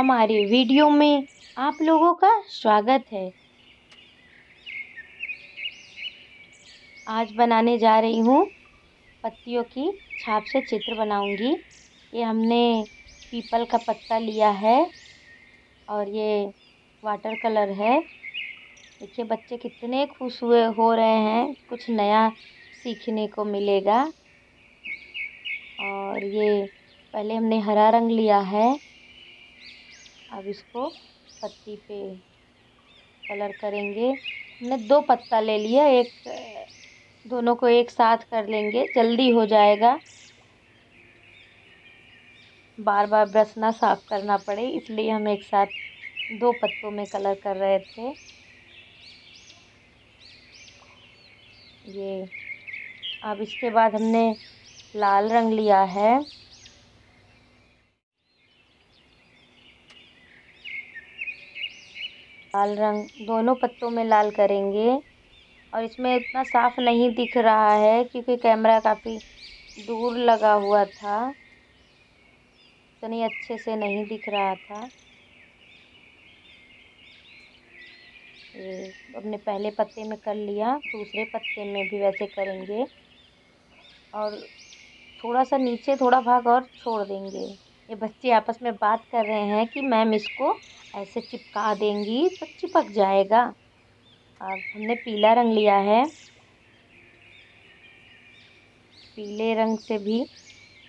हमारे वीडियो में आप लोगों का स्वागत है आज बनाने जा रही हूँ पत्तियों की छाप से चित्र बनाऊंगी ये हमने पीपल का पत्ता लिया है और ये वाटर कलर है देखिए बच्चे कितने खुश हुए हो रहे हैं कुछ नया सीखने को मिलेगा और ये पहले हमने हरा रंग लिया है अब इसको पत्ती पे कलर करेंगे हमने दो पत्ता ले लिया एक दोनों को एक साथ कर लेंगे जल्दी हो जाएगा बार बार ब्रश ना साफ़ करना पड़े इसलिए हम एक साथ दो पत्तों में कलर कर रहे थे ये अब इसके बाद हमने लाल रंग लिया है लाल रंग दोनों पत्तों में लाल करेंगे और इसमें इतना साफ नहीं दिख रहा है क्योंकि कैमरा काफ़ी दूर लगा हुआ था इतनी अच्छे से नहीं दिख रहा था अपने पहले पत्ते में कर लिया दूसरे पत्ते में भी वैसे करेंगे और थोड़ा सा नीचे थोड़ा भाग और छोड़ देंगे ये बच्चे आपस में बात कर रहे हैं कि मैम इसको ऐसे चिपका देंगी तो चिपक जाएगा अब हमने पीला रंग लिया है पीले रंग से भी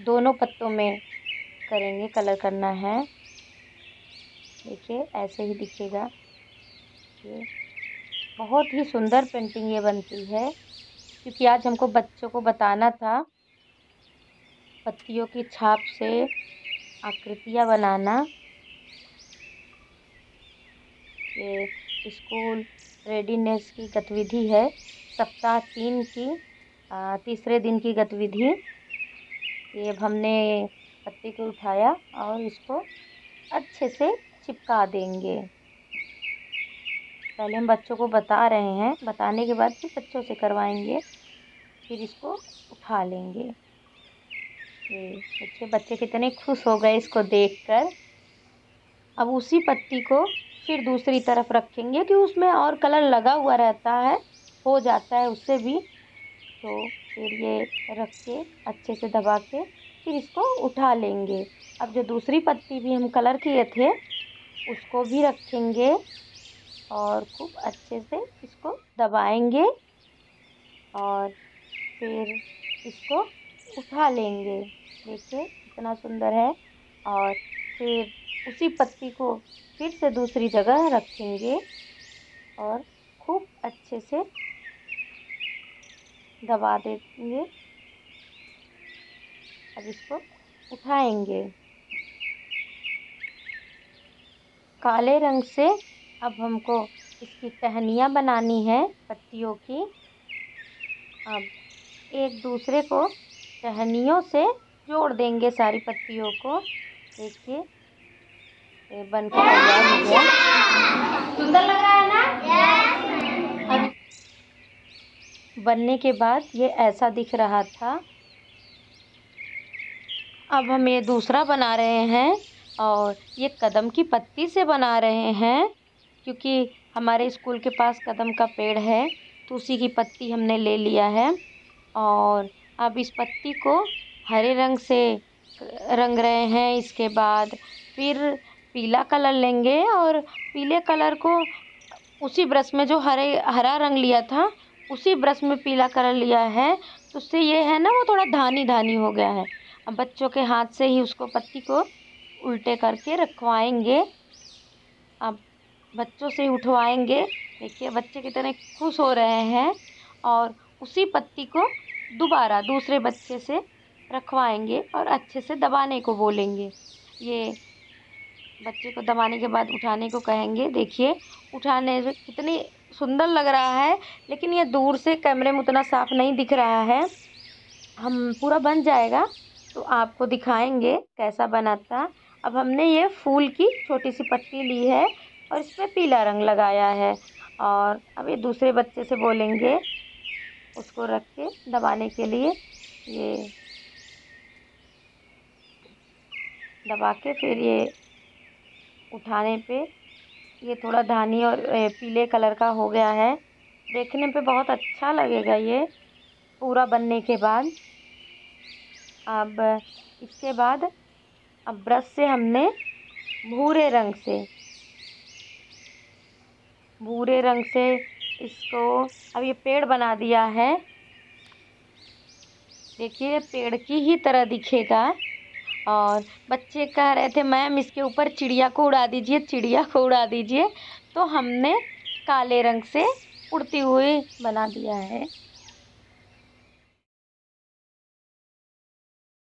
दोनों पत्तों में करेंगे कलर करना है देखिए ऐसे ही दिखेगा ये बहुत ही सुंदर पेंटिंग ये बनती है क्योंकि आज हमको बच्चों को बताना था पत्तियों की छाप से आकृतियाँ बनाना स्कूल रेडीनेस की गतिविधि है सप्ताह तीन की तीसरे दिन की गतिविधि ये अब हमने पत्ती को उठाया और इसको अच्छे से चिपका देंगे पहले हम बच्चों को बता रहे हैं बताने के बाद फिर बच्चों से करवाएंगे फिर इसको उठा लेंगे ये देखिए बच्चे कितने खुश हो गए इसको देखकर अब उसी पत्ती को फिर दूसरी तरफ रखेंगे कि उसमें और कलर लगा हुआ रहता है हो जाता है उससे भी तो फिर ये रख के अच्छे से दबा के फिर इसको उठा लेंगे अब जो दूसरी पत्ती भी हम कलर किए थे उसको भी रखेंगे और खूब अच्छे से इसको दबाएंगे और फिर इसको उठा लेंगे देखिए इतना सुंदर है और फिर उसी पत्ती को फिर से दूसरी जगह रखेंगे और खूब अच्छे से दबा देंगे अब इसको उठाएंगे काले रंग से अब हमको इसकी टहनियाँ बनानी है पत्तियों की अब एक दूसरे को टहनियों से जोड़ देंगे सारी पत्तियों को देखिए ये बन के तैयार हो गया सुंदर लग रहा है ना बनने के बाद ये ऐसा दिख रहा था अब हम ये दूसरा बना रहे हैं और ये कदम की पत्ती से बना रहे हैं क्योंकि हमारे स्कूल के पास कदम का पेड़ है तो उसी की पत्ती हमने ले लिया है और अब इस पत्ती को हरे रंग से रंग रहे हैं इसके बाद फिर पीला कलर लेंगे और पीले कलर को उसी ब्रश में जो हरे हरा रंग लिया था उसी ब्रश में पीला कलर लिया है तो उससे ये है ना वो थोड़ा धानी धानी हो गया है अब बच्चों के हाथ से ही उसको पत्ती को उल्टे करके रखवाएंगे अब बच्चों से उठवाएंगे देखिए बच्चे कितने खुश हो रहे हैं और उसी पत्ती को दोबारा दूसरे बच्चे से रखवाएंगे और अच्छे से दबाने को बोलेंगे ये बच्चे को दबाने के बाद उठाने को कहेंगे देखिए उठाने से कितनी सुंदर लग रहा है लेकिन ये दूर से कैमरे में उतना साफ नहीं दिख रहा है हम पूरा बन जाएगा तो आपको दिखाएंगे कैसा बनाता अब हमने ये फूल की छोटी सी पत्ती ली है और इसमें पीला रंग लगाया है और अब ये दूसरे बच्चे से बोलेंगे उसको रख के दबाने के लिए ये दबा के फिर ये उठाने पे ये थोड़ा धानी और पीले कलर का हो गया है देखने पे बहुत अच्छा लगेगा ये पूरा बनने के बाद अब इसके बाद अब ब्रश से हमने भूरे रंग से भूरे रंग से इसको अब ये पेड़ बना दिया है देखिए पेड़ की ही तरह दिखेगा और बच्चे कह रहे थे मैम इसके ऊपर चिड़िया को उड़ा दीजिए चिड़िया को उड़ा दीजिए तो हमने काले रंग से उड़ती हुई बना दिया है